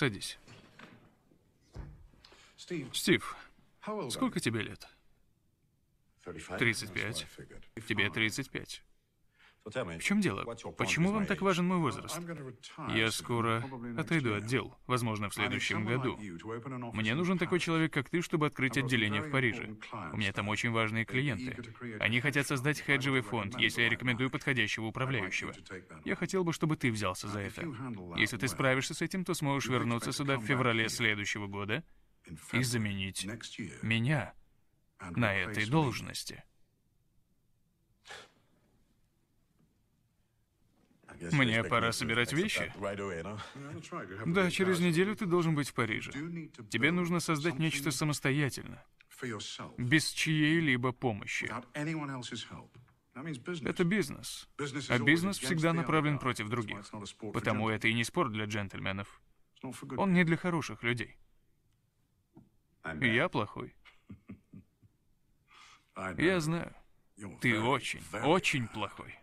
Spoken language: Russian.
Садись. Стив, сколько тебе лет? 35. Тебе 35. В чем дело? Почему вам так важен мой возраст? Я скоро отойду от дел, возможно, в следующем году. Мне нужен такой человек, как ты, чтобы открыть отделение в Париже. У меня там очень важные клиенты. Они хотят создать хеджевый фонд, если я рекомендую подходящего управляющего. Я хотел бы, чтобы ты взялся за это. Если ты справишься с этим, то сможешь вернуться сюда в феврале следующего года и заменить меня на этой должности. Мне пора собирать вещи. Да, через неделю ты должен быть в Париже. Тебе нужно создать нечто самостоятельно, без чьей-либо помощи. Это бизнес. А бизнес всегда направлен против других. Потому это и не спор для джентльменов. Он не для хороших людей. Я плохой. Я знаю. Ты очень, очень плохой.